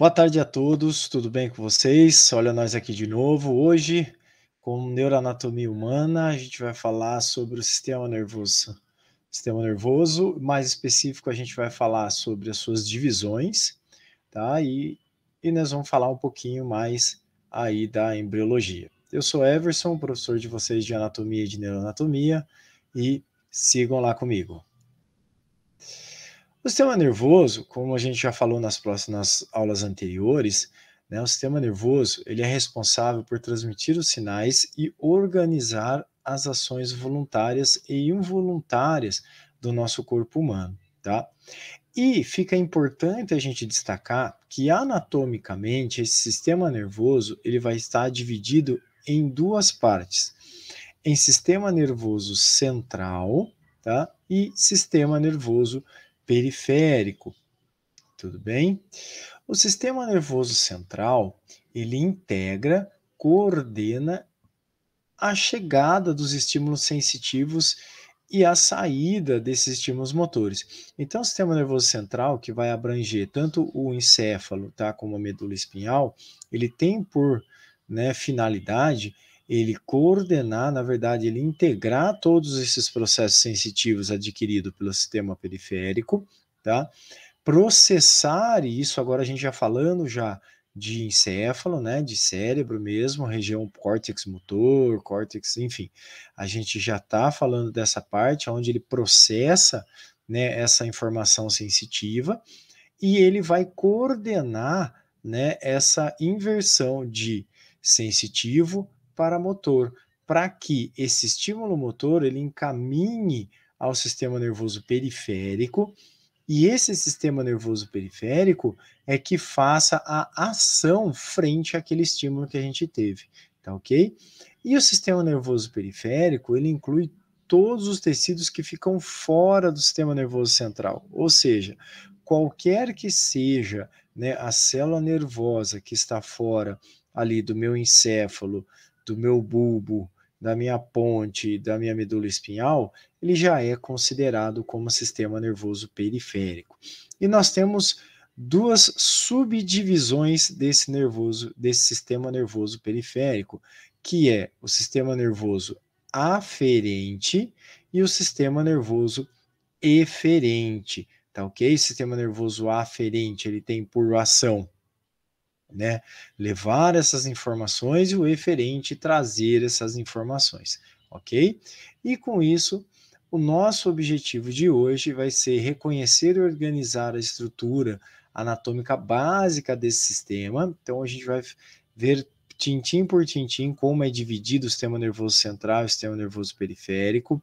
Boa tarde a todos, tudo bem com vocês? Olha nós aqui de novo. Hoje, com neuroanatomia humana, a gente vai falar sobre o sistema nervoso. Sistema nervoso, mais específico, a gente vai falar sobre as suas divisões, tá? E, e nós vamos falar um pouquinho mais aí da embriologia. Eu sou Everson, professor de vocês de anatomia e de neuroanatomia, e sigam lá comigo. O sistema nervoso, como a gente já falou nas próximas aulas anteriores, né, o sistema nervoso ele é responsável por transmitir os sinais e organizar as ações voluntárias e involuntárias do nosso corpo humano, tá? E fica importante a gente destacar que anatomicamente esse sistema nervoso ele vai estar dividido em duas partes, em sistema nervoso central, tá? E sistema nervoso periférico. Tudo bem? O sistema nervoso central, ele integra, coordena a chegada dos estímulos sensitivos e a saída desses estímulos motores. Então, o sistema nervoso central, que vai abranger tanto o encéfalo, tá, como a medula espinhal, ele tem por né, finalidade ele coordenar, na verdade, ele integrar todos esses processos sensitivos adquiridos pelo sistema periférico, tá? Processar isso, agora a gente já falando já de encéfalo, né, de cérebro mesmo, região córtex motor, córtex, enfim, a gente já está falando dessa parte onde ele processa, né, essa informação sensitiva e ele vai coordenar, né, essa inversão de sensitivo para motor, para que esse estímulo motor ele encaminhe ao sistema nervoso periférico e esse sistema nervoso periférico é que faça a ação frente àquele estímulo que a gente teve, tá ok? E o sistema nervoso periférico ele inclui todos os tecidos que ficam fora do sistema nervoso central, ou seja, qualquer que seja né, a célula nervosa que está fora ali do meu encéfalo, do meu bulbo, da minha ponte, da minha medula espinhal, ele já é considerado como sistema nervoso periférico. E nós temos duas subdivisões desse nervoso, desse sistema nervoso periférico, que é o sistema nervoso aferente e o sistema nervoso eferente, tá OK? O sistema nervoso aferente, ele tem por ação né? Levar essas informações e o referente trazer essas informações, ok? E com isso, o nosso objetivo de hoje vai ser reconhecer e organizar a estrutura anatômica básica desse sistema. Então, a gente vai ver tintim por tintim como é dividido o sistema nervoso central e o sistema nervoso periférico,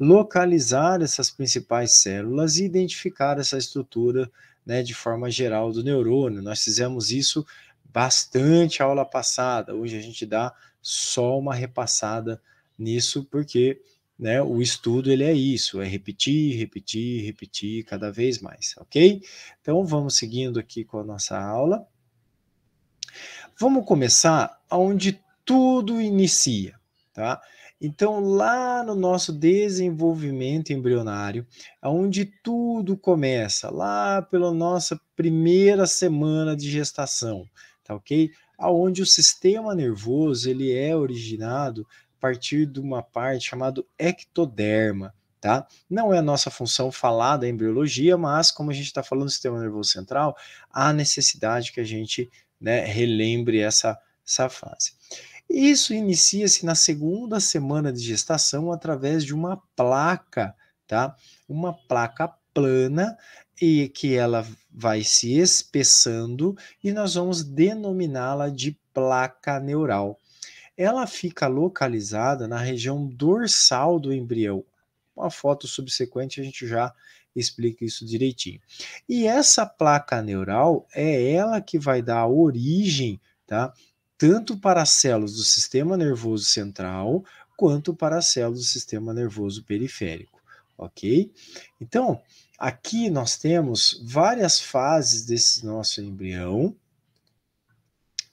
localizar essas principais células e identificar essa estrutura né, de forma geral do neurônio. Nós fizemos isso bastante aula passada. Hoje a gente dá só uma repassada nisso, porque né, o estudo ele é isso, é repetir, repetir, repetir cada vez mais, ok? Então vamos seguindo aqui com a nossa aula. Vamos começar aonde tudo inicia. Tá? Então, lá no nosso desenvolvimento embrionário, aonde tudo começa, lá pela nossa primeira semana de gestação, tá ok? Aonde o sistema nervoso ele é originado a partir de uma parte chamada ectoderma, tá? Não é a nossa função falar da embriologia, mas como a gente está falando do sistema nervoso central, há necessidade que a gente né, relembre essa, essa fase. Isso inicia-se na segunda semana de gestação através de uma placa, tá? Uma placa plana e que ela vai se espessando e nós vamos denominá-la de placa neural. Ela fica localizada na região dorsal do embrião. Uma foto subsequente a gente já explica isso direitinho. E essa placa neural é ela que vai dar origem, tá? tanto para as células do sistema nervoso central quanto para as células do sistema nervoso periférico, ok? Então, aqui nós temos várias fases desse nosso embrião,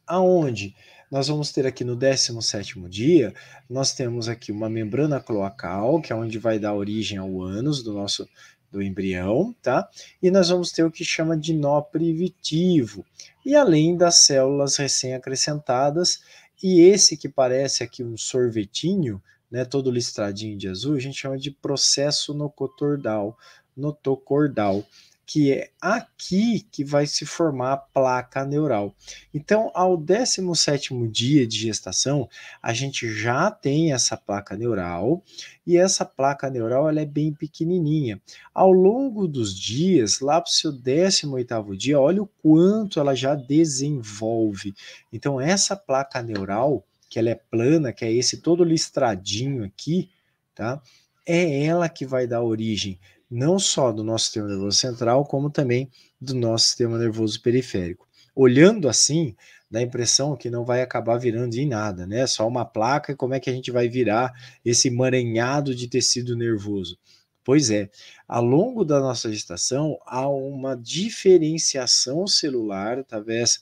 aonde nós vamos ter aqui no 17 sétimo dia, nós temos aqui uma membrana cloacal, que é onde vai dar origem ao ânus do nosso do embrião, tá? E nós vamos ter o que chama de nó primitivo, e além das células recém-acrescentadas, e esse que parece aqui um sorvetinho, né, todo listradinho de azul, a gente chama de processo nocotordal, notocordal que é aqui que vai se formar a placa neural. Então, ao 17º dia de gestação, a gente já tem essa placa neural, e essa placa neural ela é bem pequenininha. Ao longo dos dias, lá para o seu 18º dia, olha o quanto ela já desenvolve. Então, essa placa neural, que ela é plana, que é esse todo listradinho aqui, tá? É ela que vai dar origem não só do nosso sistema nervoso central, como também do nosso sistema nervoso periférico. Olhando assim, dá a impressão que não vai acabar virando em nada, né? Só uma placa, como é que a gente vai virar esse emaranhado de tecido nervoso? Pois é, ao longo da nossa gestação há uma diferenciação celular através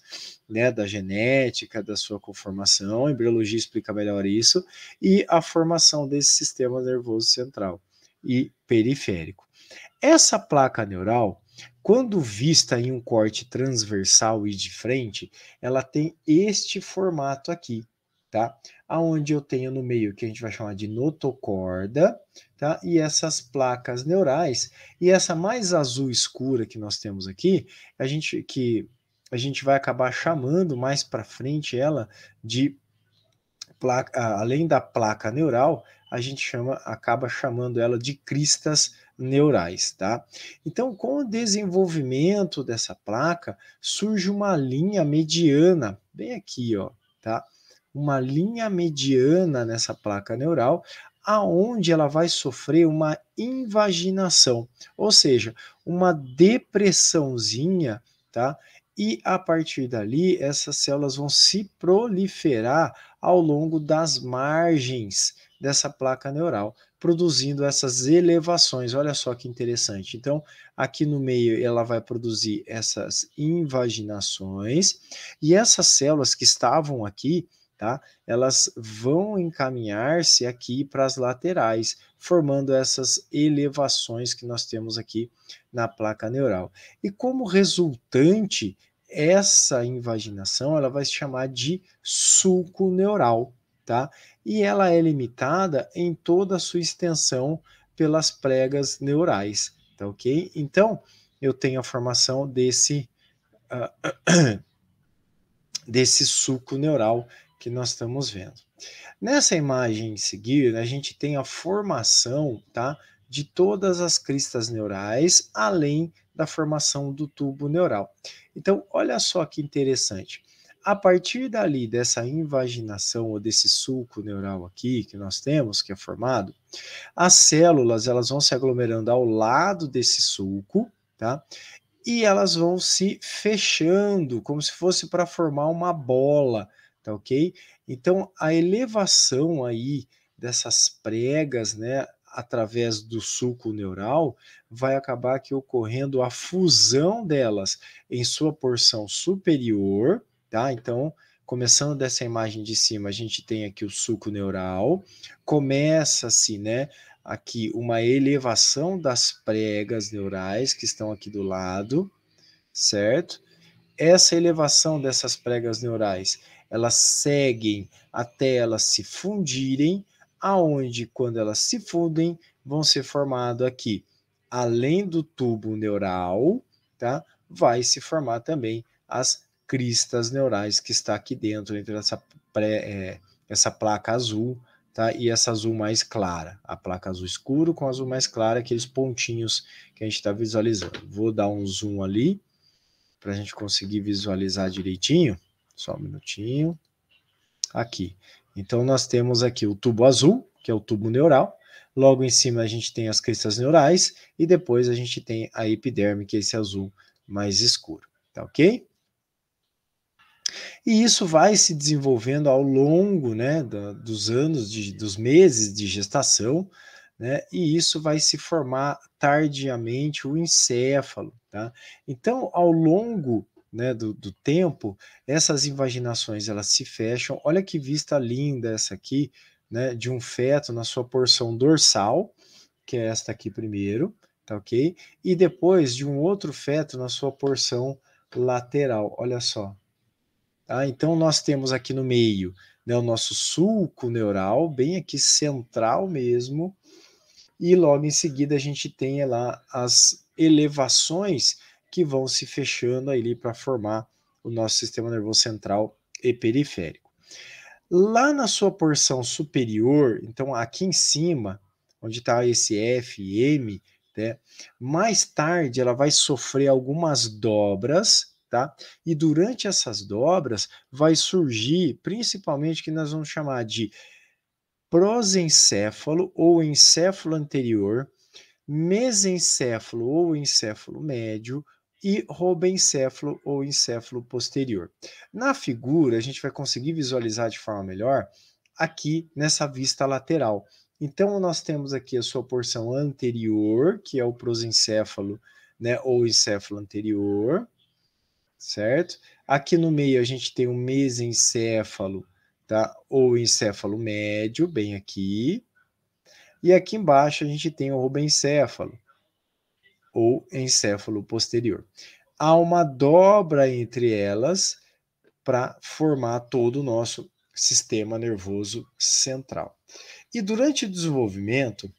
né, da genética, da sua conformação, a embriologia explica melhor isso, e a formação desse sistema nervoso central e periférico. Essa placa neural, quando vista em um corte transversal e de frente, ela tem este formato aqui, tá? Aonde eu tenho no meio que a gente vai chamar de notocorda, tá? E essas placas neurais e essa mais azul escura que nós temos aqui, a gente que a gente vai acabar chamando mais para frente ela de placa, além da placa neural, a gente chama, acaba chamando ela de cristas neurais, tá? Então, com o desenvolvimento dessa placa, surge uma linha mediana, bem aqui, ó, tá? Uma linha mediana nessa placa neural, aonde ela vai sofrer uma invaginação, ou seja, uma depressãozinha, tá? E a partir dali, essas células vão se proliferar ao longo das margens dessa placa neural, produzindo essas elevações. Olha só que interessante. Então, aqui no meio ela vai produzir essas invaginações e essas células que estavam aqui, tá? Elas vão encaminhar-se aqui para as laterais, formando essas elevações que nós temos aqui na placa neural. E como resultante, essa invaginação ela vai se chamar de sulco neural tá? E ela é limitada em toda a sua extensão pelas pregas neurais, tá ok? Então, eu tenho a formação desse, uh, desse suco neural que nós estamos vendo. Nessa imagem em seguida, a gente tem a formação, tá? De todas as cristas neurais, além da formação do tubo neural. Então, olha só que interessante a partir dali, dessa invaginação ou desse sulco neural aqui que nós temos, que é formado, as células elas vão se aglomerando ao lado desse sulco, tá? E elas vão se fechando, como se fosse para formar uma bola, tá ok? Então, a elevação aí dessas pregas, né, através do sulco neural, vai acabar aqui ocorrendo a fusão delas em sua porção superior, tá? Então, começando dessa imagem de cima, a gente tem aqui o suco neural, começa-se, assim, né, aqui uma elevação das pregas neurais que estão aqui do lado, certo? Essa elevação dessas pregas neurais, elas seguem até elas se fundirem, aonde quando elas se fundem, vão ser formado aqui, além do tubo neural, tá? Vai se formar também as cristas neurais que está aqui dentro, entre essa, pré, é, essa placa azul tá? e essa azul mais clara. A placa azul escuro com azul mais clara, aqueles pontinhos que a gente está visualizando. Vou dar um zoom ali para a gente conseguir visualizar direitinho. Só um minutinho. Aqui. Então, nós temos aqui o tubo azul, que é o tubo neural. Logo em cima, a gente tem as cristas neurais. E depois, a gente tem a epiderme, que é esse azul mais escuro. Tá ok? E isso vai se desenvolvendo ao longo né, da, dos anos, de, dos meses de gestação, né, e isso vai se formar tardiamente o encéfalo. Tá? Então, ao longo né, do, do, tempo, essas invaginações elas se fecham. Olha que vista linda essa aqui, né, de um feto na sua porção dorsal, que é esta aqui primeiro, tá ok? E depois de um outro feto na sua porção lateral. Olha só, Tá? Então, nós temos aqui no meio né, o nosso sulco neural, bem aqui central mesmo, e logo em seguida a gente tem lá as elevações que vão se fechando ali para formar o nosso sistema nervoso central e periférico. Lá na sua porção superior, então aqui em cima, onde está esse F e M, né, mais tarde ela vai sofrer algumas dobras tá? E durante essas dobras vai surgir, principalmente, que nós vamos chamar de prosencéfalo ou encéfalo anterior, mesencéfalo ou encéfalo médio e robencéfalo ou encéfalo posterior. Na figura, a gente vai conseguir visualizar de forma melhor aqui nessa vista lateral. Então, nós temos aqui a sua porção anterior, que é o prosencéfalo, né, ou encéfalo anterior, certo? Aqui no meio a gente tem o mesencéfalo, tá? Ou encéfalo médio, bem aqui. E aqui embaixo a gente tem o rubencéfalo, ou encéfalo posterior. Há uma dobra entre elas para formar todo o nosso sistema nervoso central. E durante o desenvolvimento,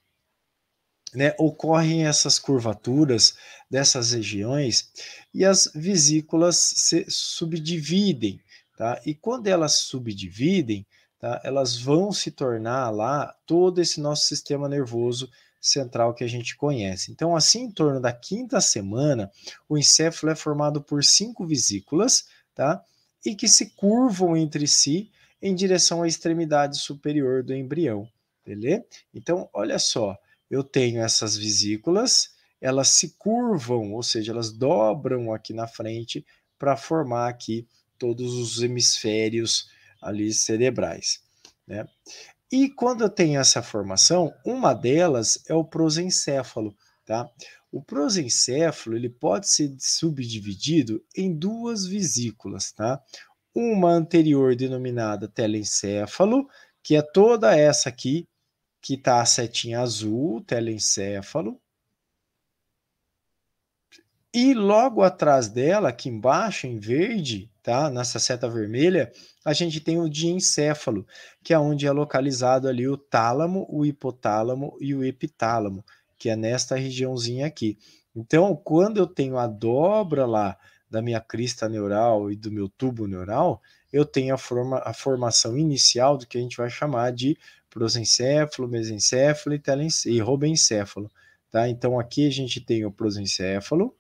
né, ocorrem essas curvaturas dessas regiões e as vesículas se subdividem, tá? E quando elas subdividem, tá, elas vão se tornar lá todo esse nosso sistema nervoso central que a gente conhece. Então, assim, em torno da quinta semana, o encéfalo é formado por cinco vesículas, tá? E que se curvam entre si em direção à extremidade superior do embrião, beleza? Então, olha só, eu tenho essas vesículas, elas se curvam, ou seja, elas dobram aqui na frente para formar aqui todos os hemisférios ali cerebrais, né? E quando eu tenho essa formação, uma delas é o prosencéfalo, tá? O prosencéfalo, ele pode ser subdividido em duas vesículas, tá? Uma anterior denominada telencéfalo, que é toda essa aqui que está a setinha azul, telencéfalo. E logo atrás dela, aqui embaixo, em verde, tá? Nessa seta vermelha, a gente tem o diencéfalo, que é onde é localizado ali o tálamo, o hipotálamo e o epitálamo, que é nesta regiãozinha aqui. Então, quando eu tenho a dobra lá da minha crista neural e do meu tubo neural, eu tenho a, forma, a formação inicial do que a gente vai chamar de prosencéfalo, mesencéfalo e, e robencéfalo. Tá? Então, aqui a gente tem o prosencéfalo,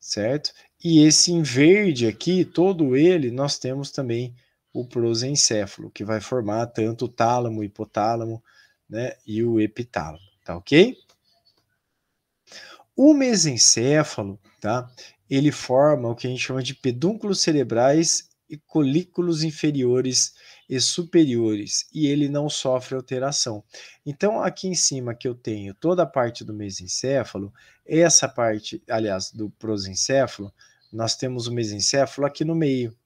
certo? E esse em verde aqui, todo ele, nós temos também o prosencéfalo, que vai formar tanto o tálamo, o hipotálamo né, e o epitálamo, tá ok? O mesencéfalo, tá? Ele forma o que a gente chama de pedúnculos cerebrais e colículos inferiores e superiores e ele não sofre alteração. Então, aqui em cima que eu tenho toda a parte do mesencéfalo, essa parte, aliás, do prosencéfalo, nós temos o mesencéfalo aqui no meio,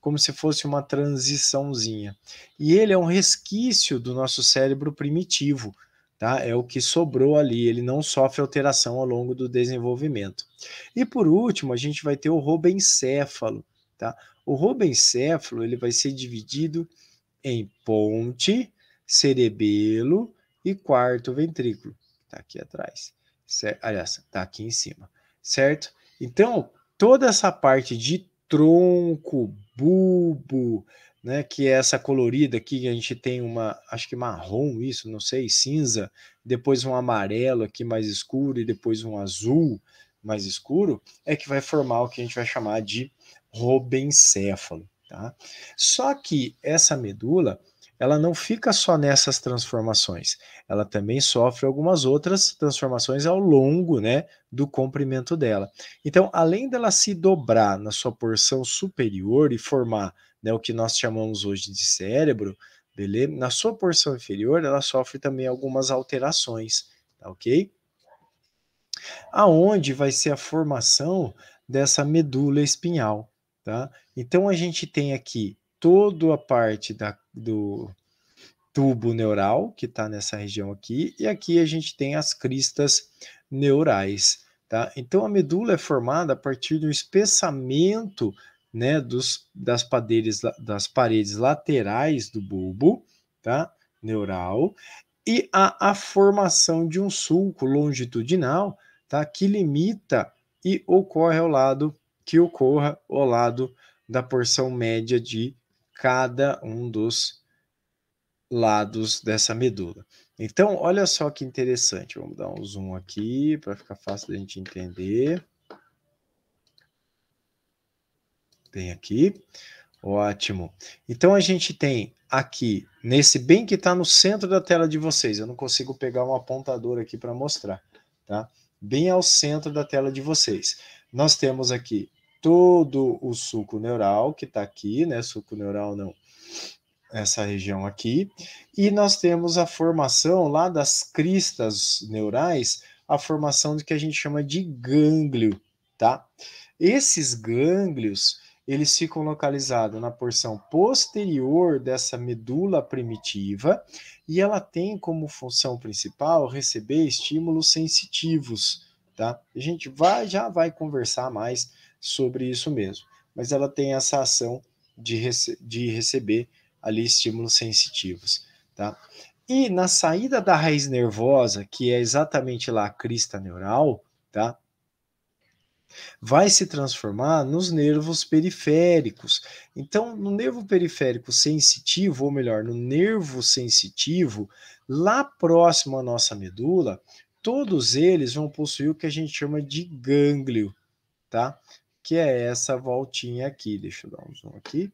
como se fosse uma transiçãozinha. E ele é um resquício do nosso cérebro primitivo, tá? É o que sobrou ali, ele não sofre alteração ao longo do desenvolvimento. E por último, a gente vai ter o robencéfalo, Tá? O robencéfalo ele vai ser dividido em ponte, cerebelo e quarto ventrículo. Está aqui atrás. Certo? Aliás, está aqui em cima. Certo? Então, toda essa parte de tronco, bulbo, né, que é essa colorida aqui, que a gente tem uma, acho que marrom, isso, não sei, cinza, depois um amarelo aqui mais escuro e depois um azul mais escuro, é que vai formar o que a gente vai chamar de robencéfalo. Tá? Só que essa medula ela não fica só nessas transformações, ela também sofre algumas outras transformações ao longo né, do comprimento dela. Então, além dela se dobrar na sua porção superior e formar né, o que nós chamamos hoje de cérebro, beleza? na sua porção inferior ela sofre também algumas alterações, tá ok? Aonde vai ser a formação dessa medula espinhal? Tá? Então a gente tem aqui toda a parte da, do tubo neural que está nessa região aqui, e aqui a gente tem as cristas neurais. Tá? Então a medula é formada a partir do espessamento né, dos, das, paredes, das paredes laterais do bulbo tá? neural e a, a formação de um sulco longitudinal tá? que limita e ocorre ao lado que ocorra ao lado da porção média de cada um dos lados dessa medula. Então, olha só que interessante. Vamos dar um zoom aqui para ficar fácil a gente entender. Tem aqui. Ótimo. Então, a gente tem aqui, nesse bem que está no centro da tela de vocês. Eu não consigo pegar um apontador aqui para mostrar, tá? Bem ao centro da tela de vocês nós temos aqui todo o suco neural que está aqui, né? Suco neural não, essa região aqui. E nós temos a formação lá das cristas neurais, a formação do que a gente chama de gânglio, tá? Esses gânglios, eles ficam localizados na porção posterior dessa medula primitiva e ela tem como função principal receber estímulos sensitivos, tá? A gente vai, já vai conversar mais sobre isso mesmo. Mas ela tem essa ação de, rece de receber ali estímulos sensitivos, tá? E na saída da raiz nervosa, que é exatamente lá a crista neural, tá? Vai se transformar nos nervos periféricos. Então, no nervo periférico sensitivo, ou melhor, no nervo sensitivo, lá próximo à nossa medula, Todos eles vão possuir o que a gente chama de gânglio, tá? Que é essa voltinha aqui, deixa eu dar um zoom aqui,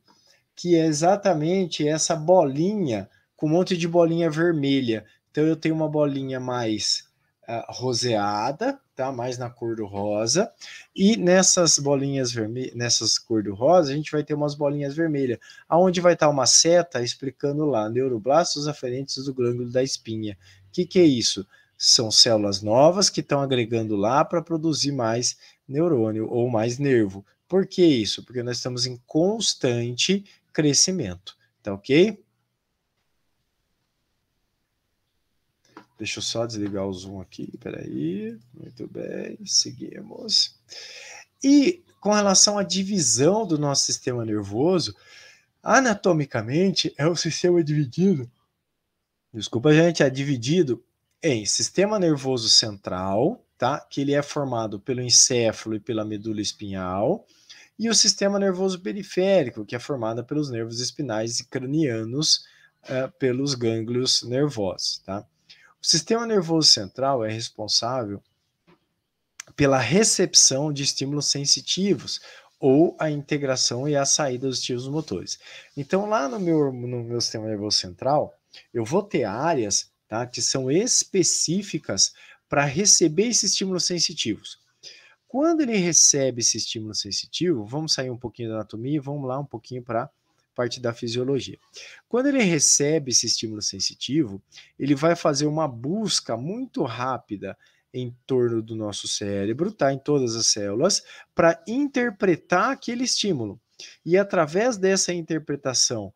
que é exatamente essa bolinha com um monte de bolinha vermelha. Então eu tenho uma bolinha mais uh, roseada, tá? Mais na cor do rosa. E nessas bolinhas vermelhas, nessas cor do rosa, a gente vai ter umas bolinhas vermelhas, aonde vai estar uma seta explicando lá, neuroblastos aferentes do glândulo da espinha. O que, que é isso? são células novas que estão agregando lá para produzir mais neurônio ou mais nervo. Por que isso? Porque nós estamos em constante crescimento, tá ok? Deixa eu só desligar o zoom aqui, peraí. Muito bem, seguimos. E com relação à divisão do nosso sistema nervoso, anatomicamente é o sistema dividido. Desculpa, gente, é dividido em é sistema nervoso central, tá? Que ele é formado pelo encéfalo e pela medula espinhal, e o sistema nervoso periférico, que é formado pelos nervos espinais e cranianos, uh, pelos gânglios nervosos, tá? O sistema nervoso central é responsável pela recepção de estímulos sensitivos ou a integração e a saída dos estímulos motores. Então, lá no meu, no meu sistema nervoso central, eu vou ter áreas tá? que são específicas para receber esses estímulos sensitivos. Quando ele recebe esse estímulo sensitivo, vamos sair um pouquinho da anatomia, e vamos lá um pouquinho para parte da fisiologia. Quando ele recebe esse estímulo sensitivo, ele vai fazer uma busca muito rápida em torno do nosso cérebro, tá? Em todas as células, para interpretar aquele estímulo. E através dessa interpretação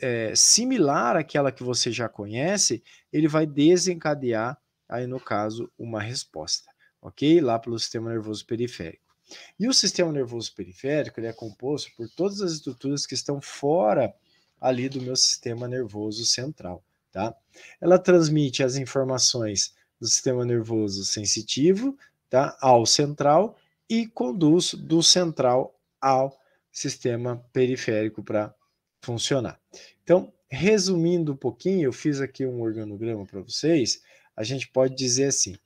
é, similar àquela que você já conhece, ele vai desencadear, aí no caso, uma resposta, ok? Lá pelo sistema nervoso periférico. E o sistema nervoso periférico ele é composto por todas as estruturas que estão fora ali do meu sistema nervoso central, tá? Ela transmite as informações do sistema nervoso sensitivo, tá, ao central e conduz do central ao sistema periférico para funcionar. Então, resumindo um pouquinho, eu fiz aqui um organograma para vocês. A gente pode dizer assim: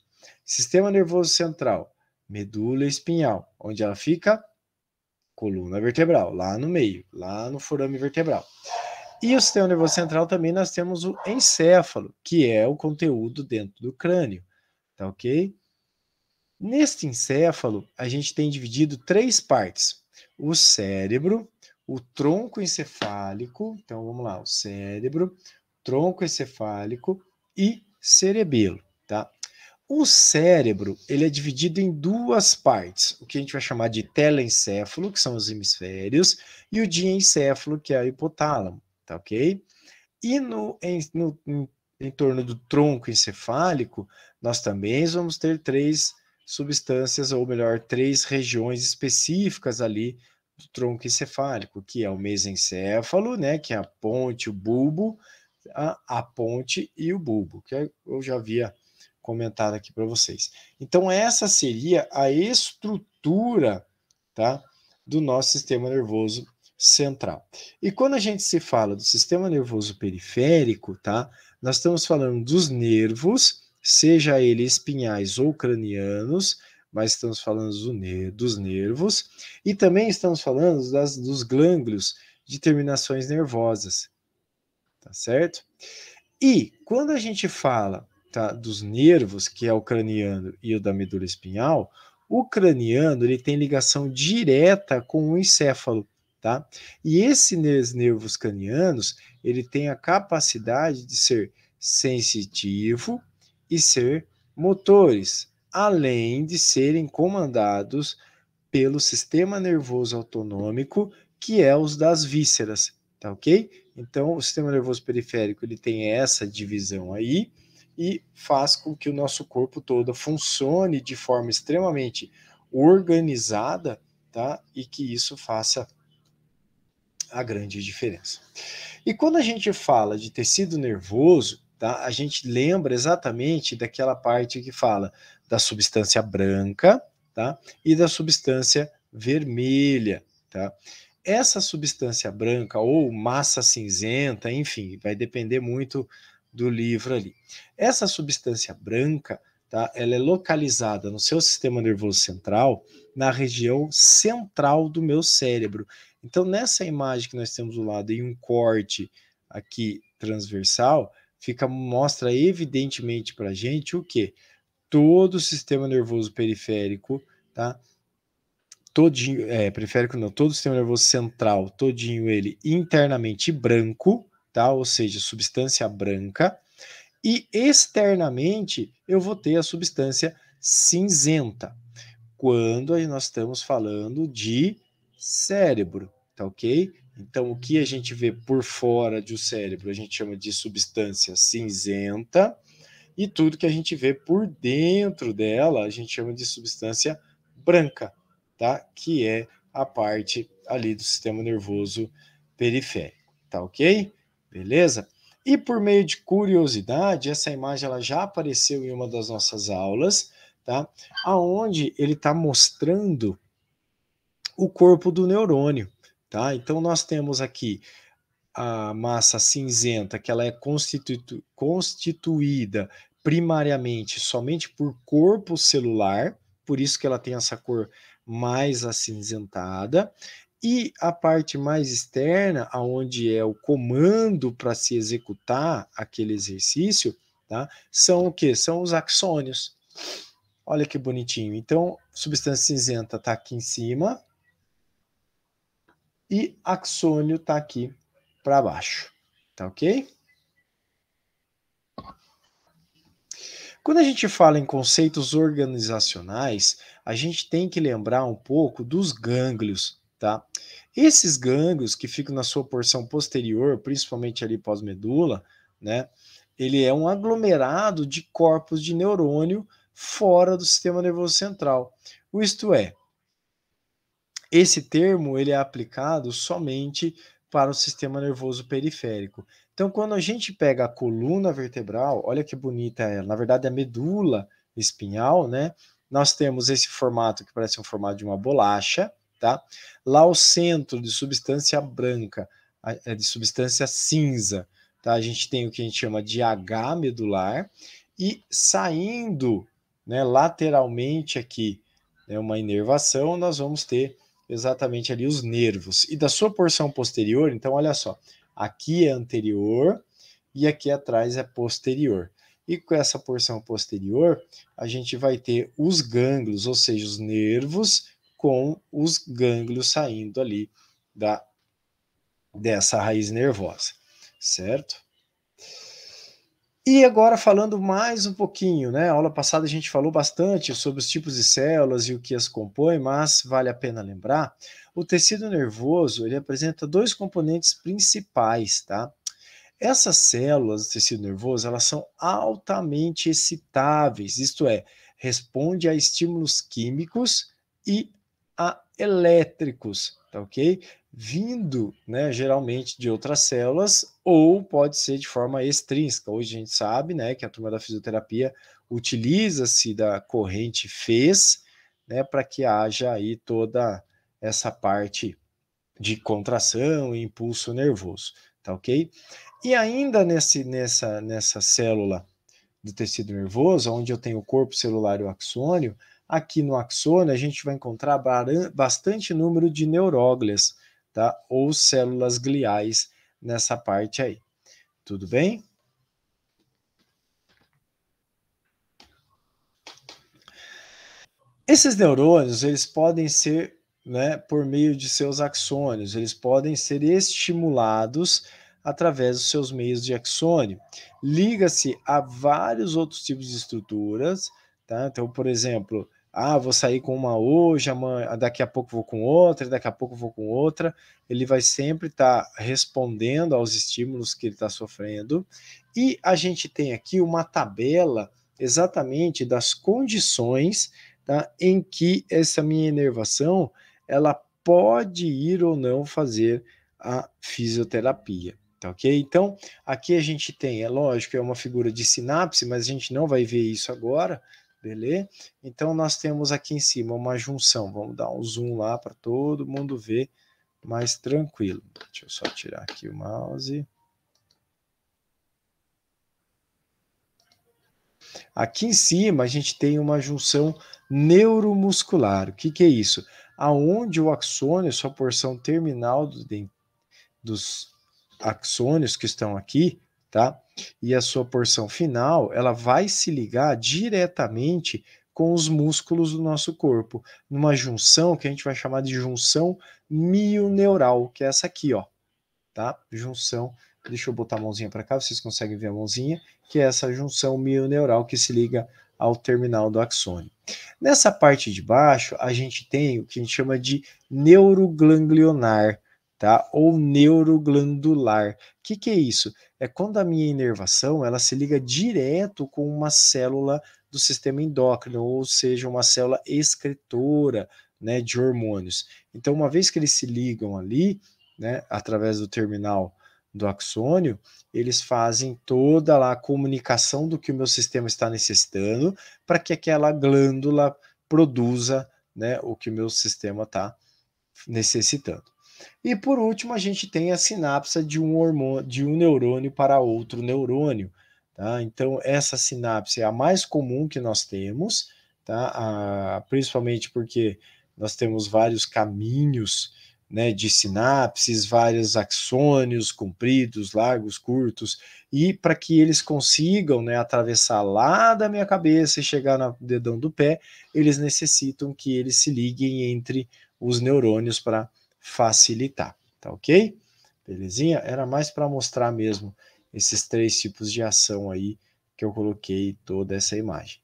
sistema nervoso central, medula espinhal, onde ela fica? Coluna vertebral, lá no meio, lá no forame vertebral. E o sistema nervoso central também nós temos o encéfalo, que é o conteúdo dentro do crânio, tá ok? Neste encéfalo, a gente tem dividido três partes: o cérebro, o tronco encefálico, então vamos lá, o cérebro, tronco encefálico e cerebelo, tá? O cérebro, ele é dividido em duas partes, o que a gente vai chamar de telencéfalo, que são os hemisférios, e o diencéfalo, que é o hipotálamo, tá ok? E no, em, no, em, em torno do tronco encefálico, nós também vamos ter três substâncias, ou melhor, três regiões específicas ali do tronco encefálico, que é o mesencéfalo, né, que é a ponte, o bulbo, a, a ponte e o bulbo, que é, eu já havia comentado aqui para vocês. Então essa seria a estrutura, tá, do nosso sistema nervoso central. E quando a gente se fala do sistema nervoso periférico, tá? Nós estamos falando dos nervos, seja eles espinhais ou cranianos, mas estamos falando dos nervos e também estamos falando das, dos glândulos de terminações nervosas, tá certo? E quando a gente fala tá, dos nervos, que é o craniano e o da medula espinhal, o craniano ele tem ligação direta com o encéfalo, tá? E esses nervos cranianos ele tem a capacidade de ser sensitivo e ser motores, além de serem comandados pelo sistema nervoso autonômico, que é os das vísceras, tá ok? Então, o sistema nervoso periférico ele tem essa divisão aí e faz com que o nosso corpo todo funcione de forma extremamente organizada, tá? E que isso faça a grande diferença. E quando a gente fala de tecido nervoso, tá? A gente lembra exatamente daquela parte que fala da substância branca, tá? E da substância vermelha, tá? Essa substância branca ou massa cinzenta, enfim, vai depender muito do livro ali. Essa substância branca, tá? Ela é localizada no seu sistema nervoso central, na região central do meu cérebro. Então, nessa imagem que nós temos do lado em um corte aqui transversal, fica mostra evidentemente para gente o que todo o sistema nervoso periférico, tá? Todinho, é, periférico não, todo o sistema nervoso central, todinho ele internamente branco, tá? Ou seja, substância branca. E externamente eu vou ter a substância cinzenta, quando nós estamos falando de cérebro, tá ok? Então, o que a gente vê por fora do cérebro, a gente chama de substância cinzenta, e tudo que a gente vê por dentro dela a gente chama de substância branca, tá? Que é a parte ali do sistema nervoso periférico, tá ok? Beleza? E por meio de curiosidade, essa imagem ela já apareceu em uma das nossas aulas, tá? Aonde ele está mostrando o corpo do neurônio, tá? Então nós temos aqui a massa cinzenta, que ela é constitu, constituída primariamente somente por corpo celular, por isso que ela tem essa cor mais acinzentada, e a parte mais externa, aonde é o comando para se executar aquele exercício, tá? São o que? São os axônios. Olha que bonitinho. Então, substância cinzenta está aqui em cima e axônio está aqui para baixo. Tá ok? Quando a gente fala em conceitos organizacionais, a gente tem que lembrar um pouco dos gânglios, tá? Esses gânglios que ficam na sua porção posterior, principalmente ali pós-medula, né? Ele é um aglomerado de corpos de neurônio fora do sistema nervoso central. Isto é, esse termo ele é aplicado somente para o sistema nervoso periférico. Então, quando a gente pega a coluna vertebral, olha que bonita ela, na verdade, é a medula espinhal, né? Nós temos esse formato que parece um formato de uma bolacha, tá? Lá o centro de substância branca, é de substância cinza, tá? A gente tem o que a gente chama de H medular, e saindo né, lateralmente aqui, né, uma inervação, nós vamos ter exatamente ali os nervos. E da sua porção posterior, então olha só, aqui é anterior e aqui atrás é posterior. E com essa porção posterior, a gente vai ter os gânglios, ou seja, os nervos com os gânglios saindo ali da dessa raiz nervosa, certo? E agora falando mais um pouquinho, né? A aula passada a gente falou bastante sobre os tipos de células e o que as compõe, mas vale a pena lembrar, o tecido nervoso, ele apresenta dois componentes principais, tá? Essas células do tecido nervoso, elas são altamente excitáveis, isto é, responde a estímulos químicos e a elétricos, tá ok? vindo, né, geralmente de outras células, ou pode ser de forma extrínseca. Hoje a gente sabe, né, que a turma da fisioterapia utiliza-se da corrente fez, né, para que haja aí toda essa parte de contração e impulso nervoso, tá ok? E ainda nesse, nessa, nessa célula do tecido nervoso, onde eu tenho o corpo celular e o axônio, aqui no axônio a gente vai encontrar bastante número de neuróglias, tá? Ou células gliais nessa parte aí. Tudo bem? Esses neurônios, eles podem ser, né, por meio de seus axônios, eles podem ser estimulados através dos seus meios de axônio. Liga-se a vários outros tipos de estruturas, tá? Então, por exemplo, ah, vou sair com uma hoje, amanhã, ah, daqui a pouco vou com outra, daqui a pouco vou com outra. Ele vai sempre estar tá respondendo aos estímulos que ele está sofrendo. E a gente tem aqui uma tabela exatamente das condições tá, em que essa minha inervação ela pode ir ou não fazer a fisioterapia. Tá ok? Então, aqui a gente tem, é lógico, é uma figura de sinapse, mas a gente não vai ver isso agora. Beleza? Então, nós temos aqui em cima uma junção. Vamos dar um zoom lá para todo mundo ver mais tranquilo. Deixa eu só tirar aqui o mouse. Aqui em cima, a gente tem uma junção neuromuscular. O que, que é isso? Aonde o axônio, sua porção terminal do, dos axônios que estão aqui, tá? E a sua porção final, ela vai se ligar diretamente com os músculos do nosso corpo, numa junção que a gente vai chamar de junção mioneural, que é essa aqui, ó, tá? Junção, deixa eu botar a mãozinha para cá, vocês conseguem ver a mãozinha, que é essa junção mioneural que se liga ao terminal do axônio. Nessa parte de baixo, a gente tem o que a gente chama de neuroganglionar, tá? Ou neuroglandular. O que, que é isso? É quando a minha inervação ela se liga direto com uma célula do sistema endócrino, ou seja, uma célula excretora né, de hormônios. Então, uma vez que eles se ligam ali, né, através do terminal do axônio, eles fazem toda lá a comunicação do que o meu sistema está necessitando para que aquela glândula produza né, o que o meu sistema está necessitando. E por último, a gente tem a sinapse de um hormônio, de um neurônio para outro neurônio. Tá? Então, essa sinapse é a mais comum que nós temos, tá? Ah, principalmente porque nós temos vários caminhos né, de sinapses, vários axônios compridos, largos, curtos, e para que eles consigam né, atravessar lá da minha cabeça e chegar no dedão do pé, eles necessitam que eles se liguem entre os neurônios para facilitar, tá ok? Belezinha? Era mais para mostrar mesmo esses três tipos de ação aí que eu coloquei toda essa imagem.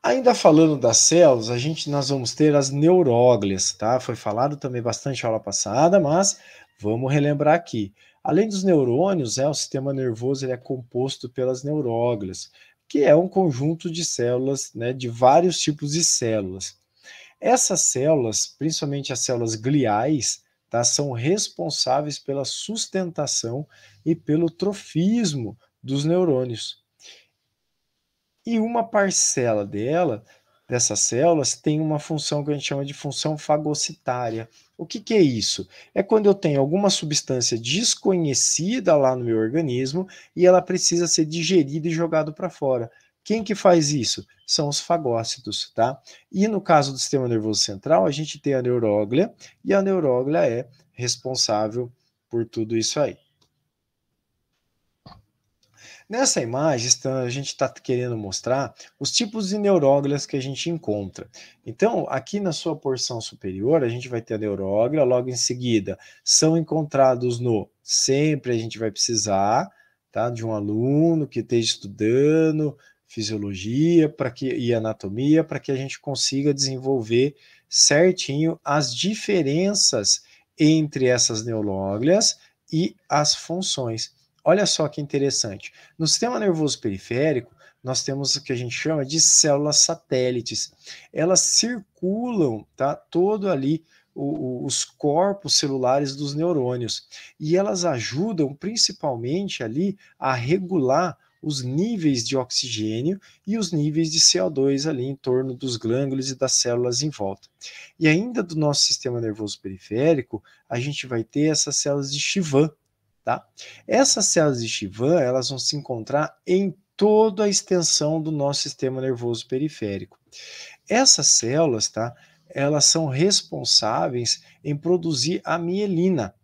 Ainda falando das células, a gente nós vamos ter as neuróglias, tá? Foi falado também bastante aula passada, mas vamos relembrar aqui. Além dos neurônios, é, o sistema nervoso ele é composto pelas neuróglias, que é um conjunto de células, né, de vários tipos de células. Essas células, principalmente as células gliais, tá, são responsáveis pela sustentação e pelo trofismo dos neurônios. E uma parcela dela, dessas células, tem uma função que a gente chama de função fagocitária. O que, que é isso? É quando eu tenho alguma substância desconhecida lá no meu organismo e ela precisa ser digerida e jogada para fora. Quem que faz isso? São os fagócitos, tá? E no caso do sistema nervoso central, a gente tem a neuróglia, e a neuróglia é responsável por tudo isso aí. Nessa imagem, a gente está querendo mostrar os tipos de neuróglias que a gente encontra. Então, aqui na sua porção superior, a gente vai ter a neuróglia, logo em seguida, são encontrados no sempre a gente vai precisar, tá? De um aluno que esteja estudando, fisiologia para que e anatomia para que a gente consiga desenvolver certinho as diferenças entre essas neurológlias e as funções. Olha só que interessante. No sistema nervoso periférico, nós temos o que a gente chama de células satélites. Elas circulam, tá? Todo ali o, o, os corpos celulares dos neurônios. E elas ajudam principalmente ali a regular os níveis de oxigênio e os níveis de CO2 ali em torno dos glândulos e das células em volta. E ainda do nosso sistema nervoso periférico, a gente vai ter essas células de Chivan, tá? Essas células de Chivan, elas vão se encontrar em toda a extensão do nosso sistema nervoso periférico. Essas células, tá? Elas são responsáveis em produzir a mielina,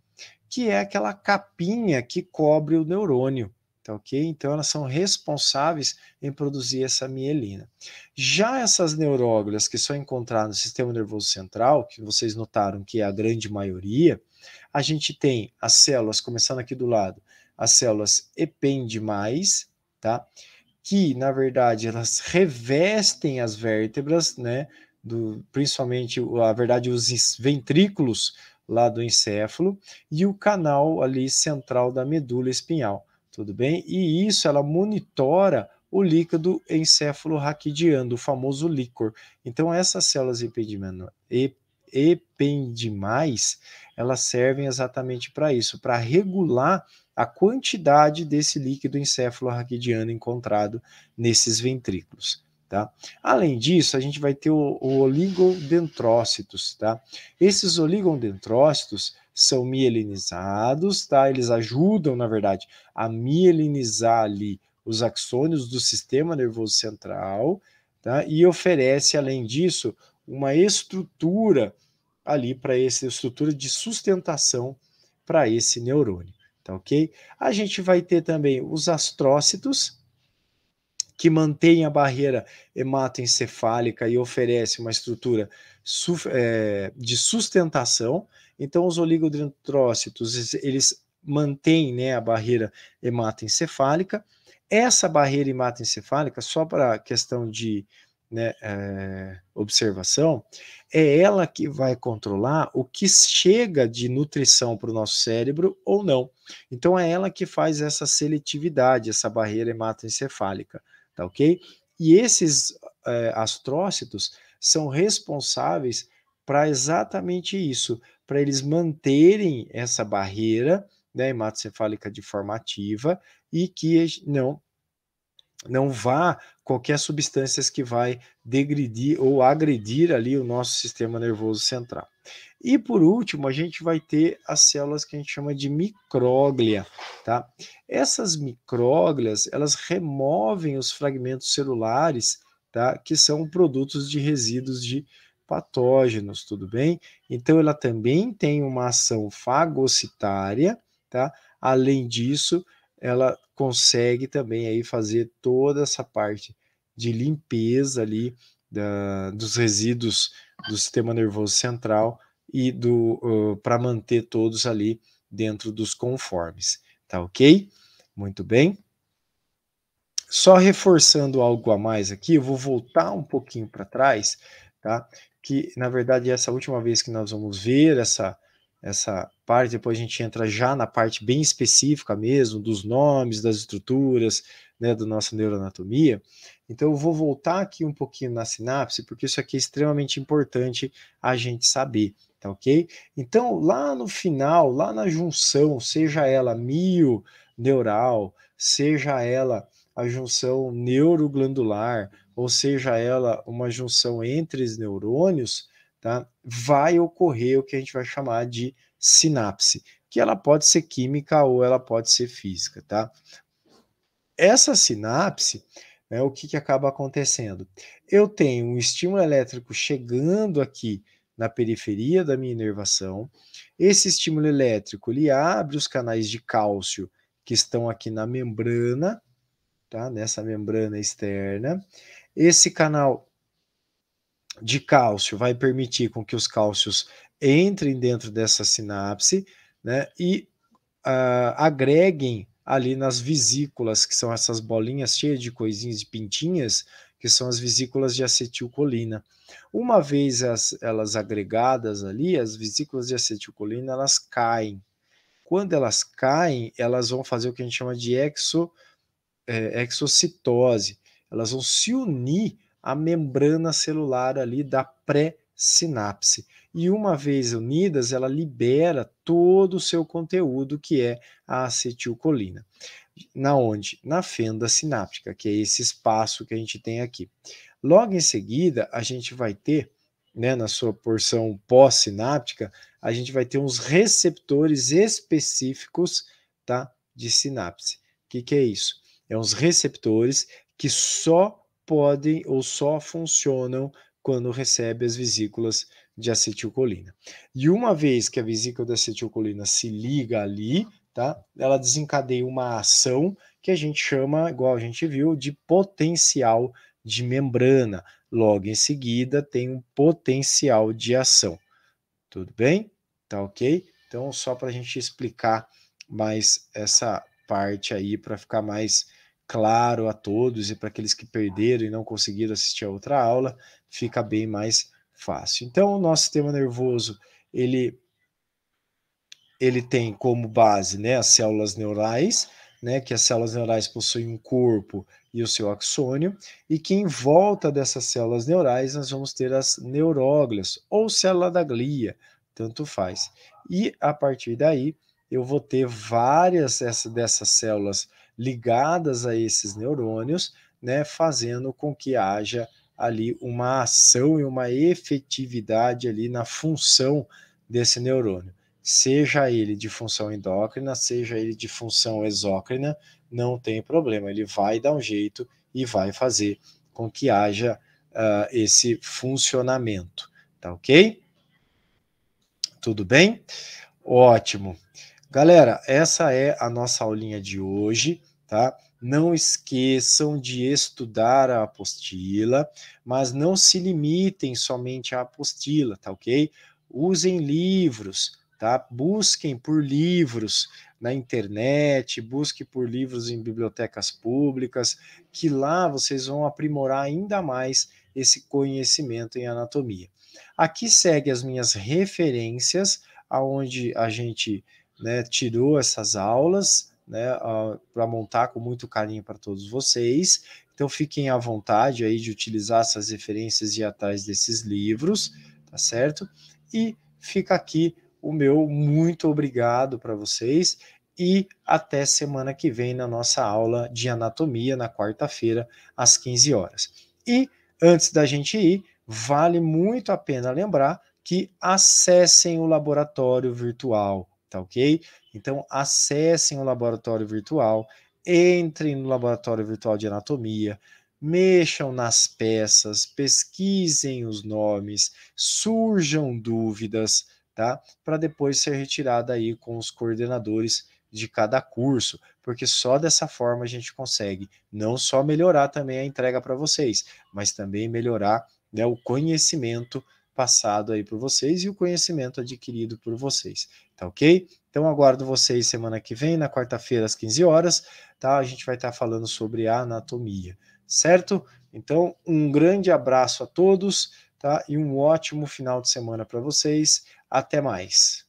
que é aquela capinha que cobre o neurônio. Tá ok? Então elas são responsáveis em produzir essa mielina. Já essas neuróglias que são encontradas no sistema nervoso central, que vocês notaram que é a grande maioria, a gente tem as células, começando aqui do lado, as células ependimais, tá? Que, na verdade, elas revestem as vértebras, né? Do, principalmente, a verdade, os ventrículos lá do encéfalo e o canal ali central da medula espinhal tudo bem? E isso ela monitora o líquido encéfalo-raquidiano, o famoso líquor. Então, essas células ependimais, elas servem exatamente para isso, para regular a quantidade desse líquido encéfalo-raquidiano encontrado nesses ventrículos. Tá? Além disso, a gente vai ter o, o oligodendrócitos. Tá? Esses oligodendrócitos, são mielinizados, tá? Eles ajudam, na verdade, a mielinizar ali os axônios do sistema nervoso central, tá? E oferece, além disso, uma estrutura ali para essa estrutura de sustentação para esse neurônio, tá ok? A gente vai ter também os astrócitos, que mantém a barreira hematoencefálica e oferece uma estrutura eh, de sustentação, então, os oligodendrócitos, eles mantêm né, a barreira hematoencefálica. Essa barreira hematoencefálica, só para questão de né, é, observação, é ela que vai controlar o que chega de nutrição para o nosso cérebro ou não. Então, é ela que faz essa seletividade, essa barreira hematoencefálica, tá ok? E esses é, astrócitos são responsáveis para exatamente isso, para eles manterem essa barreira né, hematocefálica deformativa e que não não vá qualquer substância que vai degredir ou agredir ali o nosso sistema nervoso central. E por último, a gente vai ter as células que a gente chama de micróglia, tá? Essas micróglias, elas removem os fragmentos celulares, tá? Que são produtos de resíduos de patógenos, tudo bem? Então, ela também tem uma ação fagocitária, tá? Além disso, ela consegue também aí fazer toda essa parte de limpeza ali da, dos resíduos do sistema nervoso central e do uh, para manter todos ali dentro dos conformes, tá ok? Muito bem. Só reforçando algo a mais aqui, eu vou voltar um pouquinho para trás, tá? que na verdade é essa última vez que nós vamos ver essa essa parte, depois a gente entra já na parte bem específica mesmo, dos nomes, das estruturas, né, da nossa neuroanatomia. Então eu vou voltar aqui um pouquinho na sinapse, porque isso aqui é extremamente importante a gente saber, tá ok? Então lá no final, lá na junção, seja ela mio neural, seja ela a junção neuroglandular, ou seja, ela uma junção entre os neurônios, tá? vai ocorrer o que a gente vai chamar de sinapse, que ela pode ser química ou ela pode ser física, tá? Essa sinapse, né, o que, que acaba acontecendo? Eu tenho um estímulo elétrico chegando aqui na periferia da minha inervação. Esse estímulo elétrico ele abre os canais de cálcio que estão aqui na membrana tá? nessa membrana externa. Esse canal de cálcio vai permitir com que os cálcios entrem dentro dessa sinapse né, e uh, agreguem ali nas vesículas, que são essas bolinhas cheias de coisinhas, de pintinhas, que são as vesículas de acetilcolina. Uma vez as, elas agregadas ali, as vesículas de acetilcolina, elas caem. Quando elas caem, elas vão fazer o que a gente chama de exo é, exocitose, elas vão se unir à membrana celular ali da pré-sinapse. E uma vez unidas, ela libera todo o seu conteúdo que é a acetilcolina. Na onde? Na fenda sináptica, que é esse espaço que a gente tem aqui. Logo em seguida, a gente vai ter, né, na sua porção pós-sináptica, a gente vai ter uns receptores específicos, tá, de sinapse. O que, que é isso? É uns receptores que só podem ou só funcionam quando recebe as vesículas de acetilcolina. E uma vez que a vesícula de acetilcolina se liga ali, tá? Ela desencadeia uma ação que a gente chama, igual a gente viu, de potencial de membrana. Logo em seguida tem um potencial de ação. Tudo bem? Tá ok? Então, só para a gente explicar mais essa parte aí para ficar mais claro a todos e para aqueles que perderam e não conseguiram assistir a outra aula, fica bem mais fácil. Então, o nosso sistema nervoso, ele ele tem como base, né, as células neurais, né, que as células neurais possuem um corpo e o seu axônio, e que em volta dessas células neurais nós vamos ter as neuróglias ou célula da glia, tanto faz. E a partir daí eu vou ter várias dessas células neurais ligadas a esses neurônios, né, fazendo com que haja ali uma ação e uma efetividade ali na função desse neurônio. Seja ele de função endócrina, seja ele de função exócrina, não tem problema, ele vai dar um jeito e vai fazer com que haja uh, esse funcionamento, tá ok? Tudo bem? Ótimo. Galera, essa é a nossa aulinha de hoje, tá? Não esqueçam de estudar a apostila, mas não se limitem somente à apostila, tá ok? Usem livros, tá? Busquem por livros na internet, busque por livros em bibliotecas públicas, que lá vocês vão aprimorar ainda mais esse conhecimento em anatomia. Aqui segue as minhas referências, aonde a gente né, tirou essas aulas né, para montar com muito carinho para todos vocês. Então fiquem à vontade aí de utilizar essas referências e atrás desses livros, tá certo? E fica aqui o meu muito obrigado para vocês e até semana que vem na nossa aula de anatomia na quarta-feira às 15 horas. E antes da gente ir, vale muito a pena lembrar que acessem o laboratório virtual tá ok? Então acessem o laboratório virtual, entrem no laboratório virtual de anatomia, mexam nas peças, pesquisem os nomes, surjam dúvidas, tá? Para depois ser retirada aí com os coordenadores de cada curso, porque só dessa forma a gente consegue não só melhorar também a entrega para vocês, mas também melhorar né, o conhecimento passado aí por vocês e o conhecimento adquirido por vocês tá ok? Então aguardo vocês semana que vem, na quarta-feira às 15 horas, tá? A gente vai estar tá falando sobre a anatomia, certo? Então, um grande abraço a todos, tá? E um ótimo final de semana para vocês. Até mais.